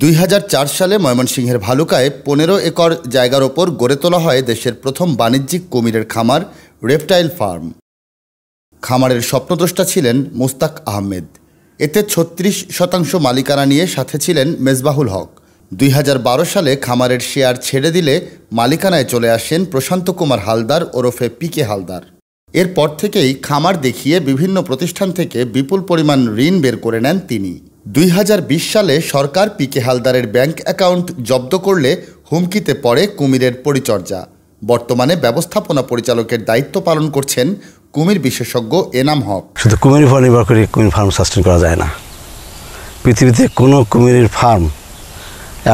দুই সালে ময়মনসিংহের ভালুকায় পনেরো একর জায়গার ওপর গড়ে তোলা হয় দেশের প্রথম বাণিজ্যিক কুমিরের খামার রেপটাইল ফার্ম খামারের স্বপ্নদ্রষ্টা ছিলেন মুস্তাক আহমেদ এতে ছত্রিশ শতাংশ মালিকানা নিয়ে সাথে ছিলেন মেজবাহুল হক দুই সালে খামারের শেয়ার ছেড়ে দিলে মালিকানায় চলে আসেন প্রশান্ত কুমার হালদার ওরফে পিকে হালদার এরপর থেকেই খামার দেখিয়ে বিভিন্ন প্রতিষ্ঠান থেকে বিপুল পরিমাণ ঋণ বের করে নেন তিনি দুই সালে সরকার পিকে হালদারের ব্যাংক অ্যাকাউন্ট জব্দ করলে হুমকিতে পড়ে কুমিরের পরিচর্যা বর্তমানে ব্যবস্থাপনা পরিচালকের দায়িত্ব পালন করছেন কুমির বিশেষজ্ঞ এনাম হক শুধু কুমির উপর নির্ভর করে কুমির ফার্ম সাস্টেন করা যায় না পৃথিবীতে কোনো কুমিরের ফার্ম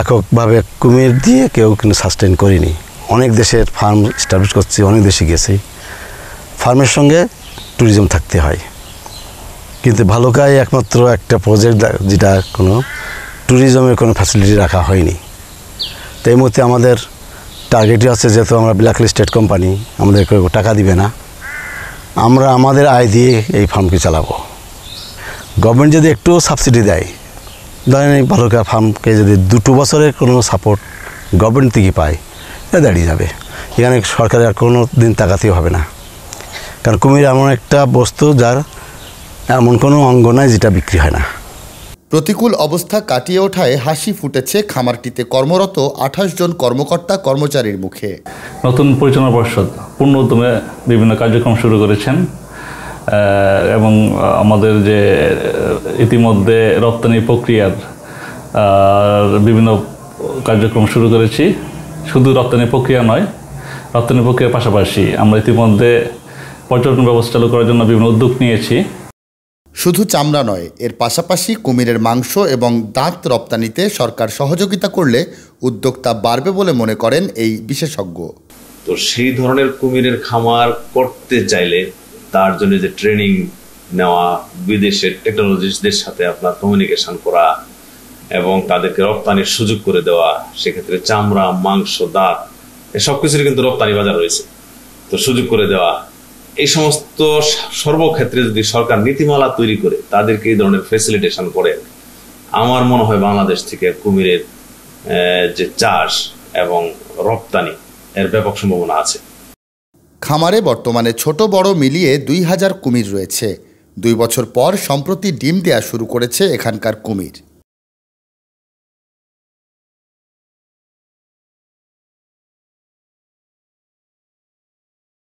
এককভাবে কুমির দিয়ে কেউ কিন্তু সাস্টেন করিনি অনেক দেশের ফার্ম স্টাবলিশ করছি অনেক দেশে গেছি ফার্মের সঙ্গে ট্যুরিজম থাকতে হয় কিন্তু ভালুকায় একমাত্র একটা প্রজেক্ট যেটা কোনো ট্যুরিজমের কোনো ফ্যাসিলিটি রাখা হয়নি তো এই মুহূর্তে আমাদের টার্গেটই আছে যেহেতু আমরা ব্ল্যাক লিস্টেড কোম্পানি আমাদের টাকা দিবে না আমরা আমাদের আয় দিয়ে এই ফার্মকে চালাবো গভর্নমেন্ট যদি একটু সাবসিডি দেয় ধরেন এই ভালুকা ফার্মকে যদি দুটো বছরের কোনো সাপোর্ট গভর্নমেন্ট থেকে পায় এটা দাঁড়িয়ে যাবে এখানে সরকারের আর কোনো দিন তাকাতেই হবে না কারণ কুমির এমন একটা বস্তু যার এমন কোনো অঙ্গ নাই যেটা বিক্রি হয় না প্রতিকূল অবস্থা কাটিয়ে ওঠায় হাসি ফুটেছে খামারটিতে কর্মরত আঠাশ জন কর্মকর্তা কর্মচারীর মুখে নতুন পরিচালনা পর্ষদ পূর্ণ উদ্যমে বিভিন্ন কার্যক্রম শুরু করেছেন এবং আমাদের যে ইতিমধ্যে রপ্তানি প্রক্রিয়ার বিভিন্ন কার্যক্রম শুরু করেছি শুধু রপ্তানি প্রক্রিয়া নয় রপ্তানি প্রক্রিয়ার পাশাপাশি আমরা ইতিমধ্যে পর্যটন ব্যবস্থা চালু করার জন্য বিভিন্ন উদ্যোগ নিয়েছি শুধু চামড়া নয় এর পাশাপাশি কুমিরের মাংস এবং দাঁত রপ্তানিতে সরকার সহযোগিতা করলে উদ্যোক্তা বাড়বে বলে মনে করেন এই বিশেষজ্ঞ তো সেই ধরনের কুমিরের খামার করতে চাইলে তার জন্য যে ট্রেনিং নেওয়া বিদেশের টেকনোলজিস্টদের সাথে আপনার কমিউনিকেশন করা এবং তাদেরকে রপ্তানির সুযোগ করে দেওয়া সেক্ষেত্রে চামড়া মাংস দাঁত এসব কিছুর কিন্তু রপ্তানি বাজার রয়েছে তো সুযোগ করে দেওয়া এই সমস্ত সর্বক্ষেত্রে যদি সরকার নীতিমালা তৈরি করে তাদেরকে এই ধরনের ফেসিলিটেশন করে আমার মনে হয় বাংলাদেশ থেকে কুমিরের যে চাষ এবং রপ্তানি এর ব্যাপক সম্ভাবনা আছে খামারে বর্তমানে ছোট বড় মিলিয়ে দুই হাজার কুমির রয়েছে দুই বছর পর সম্প্রতি ডিম দেয়া শুরু করেছে এখানকার কুমির